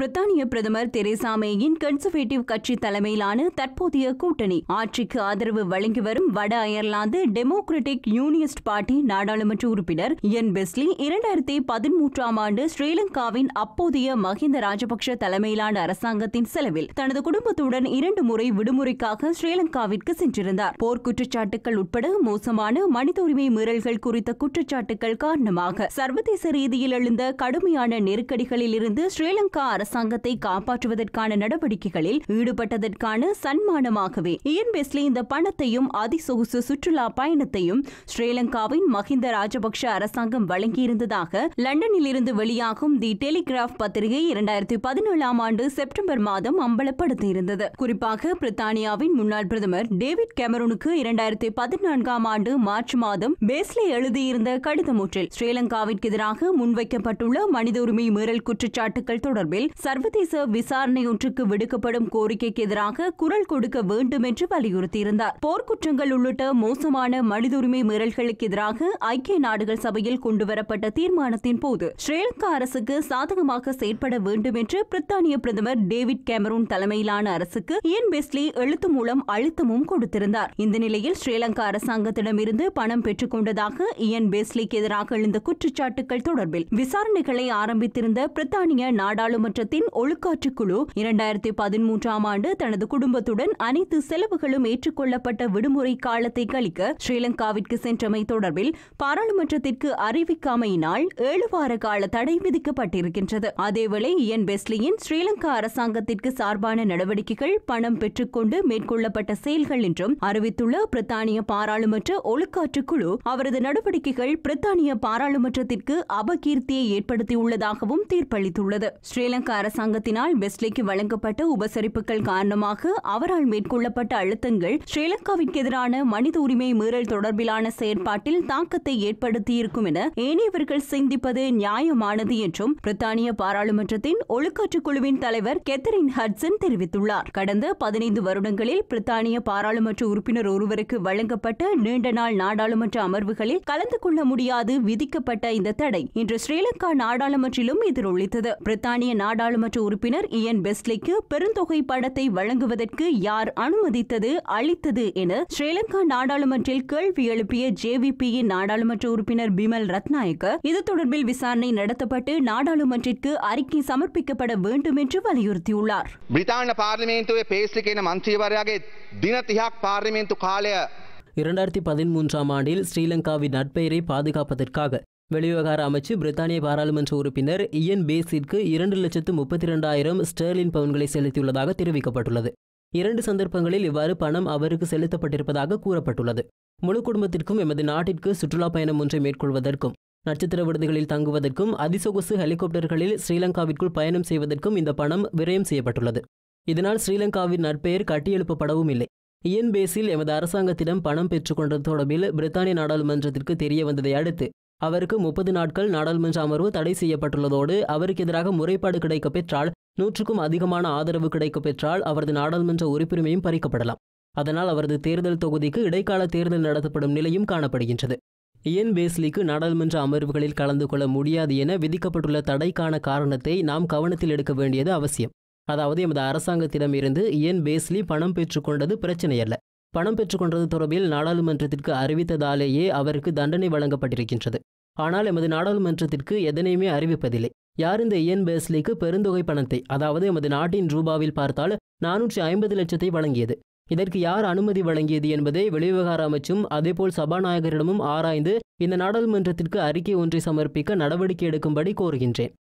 பிரித்தானிய பிரதமர் Teresa மேயின் conservative கட்சி தலைமையிலான தற்போதைய கூட்டணி ஆட்சிக்கு ஆதரவு வழங்கி வரும் வட அயர்லாந்து டெமோக்ராட்டிக் யூனியஸ்ட் பார்ட்டி நாடாளுமன்ற உறுப்பினர் என் பெஸ்லி இரண்டாயிரத்தி பதிமூன்றாம் ஆண்டு ஸ்ரீலங்காவின் அப்போதைய மஹிந்த ராஜபக்ஷ தலைமையிலான அரசாங்கத்தின் செலவில் தனது குடும்பத்துடன் இரண்டு முறை விடுமுறைக்காக ஸ்ரீலங்காவிற்கு சென்றிருந்தார் போர் குற்றச்சாட்டுகள் உட்பட மோசமான மனித உரிமை மீறல்கள் குறித்த குற்றச்சாட்டுகள் காரணமாக சர்வதேச ரீதியில் எழுந்த கடுமையான நெருக்கடிகளில் இருந்து ஸ்ரீலங்கா அரசு அரசாங்கத்தை காப்பாற்றுவதற்கான நடவடிக்கைகளில் ஈடுபட்டதற்கான சன்மானமாகவே இயன் பெஸ்லி இந்த பணத்தையும் அதிசொகுசு சுற்றுலா பயணத்தையும் ஸ்ரீலங்காவின் மஹிந்த ராஜபக்ஷ அரசாங்கம் வழங்கியிருந்ததாக லண்டனில் இருந்து வெளியாகும் தி டெலிகிராப் பத்திரிகை இரண்டாயிரத்தி பதினேழாம் ஆண்டு செப்டம்பர் மாதம் அம்பலப்படுத்தியிருந்தது குறிப்பாக பிரித்தானியாவின் முன்னாள் பிரதமர் டேவிட் கேமரூனுக்கு இரண்டாயிரத்தி பதினான்காம் ஆண்டு மார்ச் மாதம் பேஸ்லே எழுதியிருந்த கடிதம் ஒன்றில் ஸ்ரீலங்காவிற்கு எதிராக முன்வைக்கப்பட்டுள்ள மனித உரிமை மீறல் குற்றச்சாட்டுகள் தொடர்பில் சர்வதேச விசாரணை ஒன்றுக்கு விடுக்கப்படும் கோரிக்கைக்கு எதிராக குரல் கொடுக்க வேண்டும் என்று வலியுறுத்தியிருந்தார் போர்க்குற்றங்கள் உள்ளிட்ட மோசமான மனித உரிமை மீறல்களுக்கு எதிராக ஐக்கிய நாடுகள் சபையில் கொண்டுவரப்பட்ட தீர்மானத்தின் போது ஸ்ரீலங்கா அரசுக்கு சாதகமாக செயற்பட வேண்டும் என்று பிரித்தானிய பிரதமர் டேவிட் கேமரூன் தலைமையிலான அரசுக்கு இயன் பெஸ்லி எழுத்து மூலம் அழுத்தமும் கொடுத்திருந்தார் இந்த நிலையில் ஸ்ரீலங்கா அரசாங்கத்திடமிருந்து பணம் பெற்றுக் கொண்டதாக இயன் பெஸ்லிக்கு எதிராக எழுந்த குற்றச்சாட்டுகள் தொடர்பில் விசாரணைகளை ஆரம்பித்திருந்த பிரித்தானிய நாடாளுமன்ற நிறுவனத்தின் ஒழுக்காற்றுக்குழு இரண்டாயிரத்தி பதிமூன்றாம் ஆண்டு தனது குடும்பத்துடன் அனைத்து செலவுகளும் ஏற்றுக்கொள்ளப்பட்ட விடுமுறை காலத்தை கழிக்க ஸ்ரீலங்காவிற்கு சென்றமை தொடர்பில் பாராளுமன்றத்திற்கு அறிவிக்காமையினால் ஏழு வார கால தடை விதிக்கப்பட்டிருக்கின்றது அதேவேளை இயன் பெஸ்லியின் ஸ்ரீலங்கா அரசாங்கத்திற்கு சார்பான நடவடிக்கைகள் பணம் பெற்றுக்கொண்டு மேற்கொள்ளப்பட்ட செயல்கள் என்றும் அறிவித்துள்ள பிரித்தானிய பாராளுமன்ற ஒழுக்காற்றுக்குழு அவரது நடவடிக்கைகள் பிரித்தானிய பாராளுமன்றத்திற்கு அபகீர்த்தியை ஏற்படுத்தியுள்ளதாகவும் தீர்ப்பளித்துள்ளது ஸ்ரீலங்கா அரசாங்கத்தினால் வெஸ்லிக்கு வழங்கப்பட்ட உபசரிப்புகள் காரணமாக அவரால் மேற்கொள்ளப்பட்ட அழுத்தங்கள் ஸ்ரீலங்காவிற்கு எதிரான மனித உரிமை மீறல் தொடர்பிலான செயற்பாட்டில் தாக்கத்தை ஏற்படுத்தியிருக்கும் என ஏனையவர்கள் சிந்திப்பது நியாயமானது என்றும் பிரித்தானிய பாராளுமன்றத்தின் ஒழுக்காற்று குழுவின் தலைவர் கெத்தரின் ஹட்சன் தெரிவித்துள்ளார் கடந்த பதினைந்து வருடங்களில் பிரித்தானிய பாராளுமன்ற உறுப்பினர் ஒருவருக்கு வழங்கப்பட்ட நீண்ட நாள் நாடாளுமன்ற அமர்வுகளில் கலந்து கொள்ள முடியாது விதிக்கப்பட்ட இந்த தடை இன்று ஸ்ரீலங்கா நாடாளுமன்றிலும் எதிரொலித்தது பிரித்தானிய நாடாளு நாடாளுமன்ற உறுப்பினர் இயன் பெஸ்லிக்கு பெருந்தொகை படத்தை வழங்குவதற்கு யார் அனுமதித்தது அளித்தது என ஸ்ரீலங்கா நாடாளுமன்றில் கேள்வி எழுப்பிய ஜேவிபியின் நாடாளுமன்ற உறுப்பினர் பிமல் ரத்நாயக்க இது தொடர்பில் விசாரணை நடத்தப்பட்டு நாடாளுமன்றத்திற்கு அறிக்கை சமர்ப்பிக்கப்பட வேண்டும் என்று வலியுறுத்தியுள்ளார் பிரித்தான பார்லிமெண்ட் பேஸ்லிக் மந்திரிவராக தினத்தியாக் பார்லிமெண்ட் காலய இரண்டாயிரத்தி பதிமூன்றாம் ஆண்டில் ஸ்ரீலங்காவின் நட்பெயரை பாதுகாப்பதற்காக வெளிவிவகார அமைச்சு பிரித்தானிய பாராளுமன்ற உறுப்பினர் இயன் பேசிற்கு இரண்டு லட்சத்து முப்பத்தி இரண்டாயிரம் ஸ்டெர்லின் பவுன்களை செலுத்தியுள்ளதாக தெரிவிக்கப்பட்டுள்ளது இரண்டு சந்தர்ப்பங்களில் இவ்வாறு பணம் அவருக்கு செலுத்தப்பட்டிருப்பதாக கூறப்பட்டுள்ளது முழு குடும்பத்திற்கும் எமது நாட்டிற்கு சுற்றுலா பயணம் ஒன்றை மேற்கொள்வதற்கும் நட்சத்திர விடுதிகளில் தங்குவதற்கும் அதிசொகுசு ஹெலிகாப்டர்களில் ஸ்ரீலங்காவிற்குள் பயணம் செய்வதற்கும் இந்த பணம் விரயம் செய்யப்பட்டுள்ளது இதனால் ஸ்ரீலங்காவின் நற்பெயர் கட்டியெழுப்பப்படவும் இல்லை இயன் பேசில் எமது அரசாங்கத்திடம் பணம் பெற்றுக்கொண்டது தொடர்பில் பிரித்தானிய நாடாளுமன்றத்திற்கு தெரிய வந்ததை அடுத்து அவருக்கு முப்பது நாட்கள் நாடாளுமன்ற அமர்வு தடை செய்யப்பட்டுள்ளதோடு அவருக்கு எதிராக முறைப்பாடு கிடைக்க பெற்றால் நூற்றுக்கும் அதிகமான ஆதரவு கிடைக்க பெற்றால் அவரது நாடாளுமன்ற உறுப்பிரிமையும் பறிக்கப்படலாம் அதனால் அவரது தேர்தல் தொகுதிக்கு இடைக்கால தேர்தல் நடத்தப்படும் நிலையும் காணப்படுகின்றது இயன் பேஸ்லிக்கு நாடாளுமன்ற அமர்வுகளில் கலந்து கொள்ள முடியாது என விதிக்கப்பட்டுள்ள தடைக்கான காரணத்தை நாம் கவனத்தில் எடுக்க வேண்டியது அவசியம் அதாவது எமது அரசாங்கத்திடமிருந்து இயன் பேஸ்லி பணம் பெற்றுக்கொண்டது பிரச்சனையல்ல பணம் பெற்றுக்கொண்டது தொடர்பில் நாடாளுமன்றத்திற்கு அறிவித்ததாலேயே அவருக்கு தண்டனை வழங்கப்பட்டிருக்கின்றது ஆனால் எமது நாடாளுமன்றத்திற்கு எதனையுமே அறிவிப்பதில்லை யார் இந்த இயன் பேஸ்லிக்கு பெருந்தொகை பணத்தை அதாவது எமது நாட்டின் ரூபாவில் பார்த்தால் நானூற்றி ஐம்பது லட்சத்தை வழங்கியது இதற்கு யார் அனுமதி வழங்கியது என்பதை வெளிவிவகார அமைச்சும் அதேபோல் சபாநாயகரிடமும் ஆராய்ந்து இந்த நாடாளுமன்றத்திற்கு அறிக்கை ஒன்றை சமர்ப்பிக்க நடவடிக்கை எடுக்கும்படி கோருகின்றேன்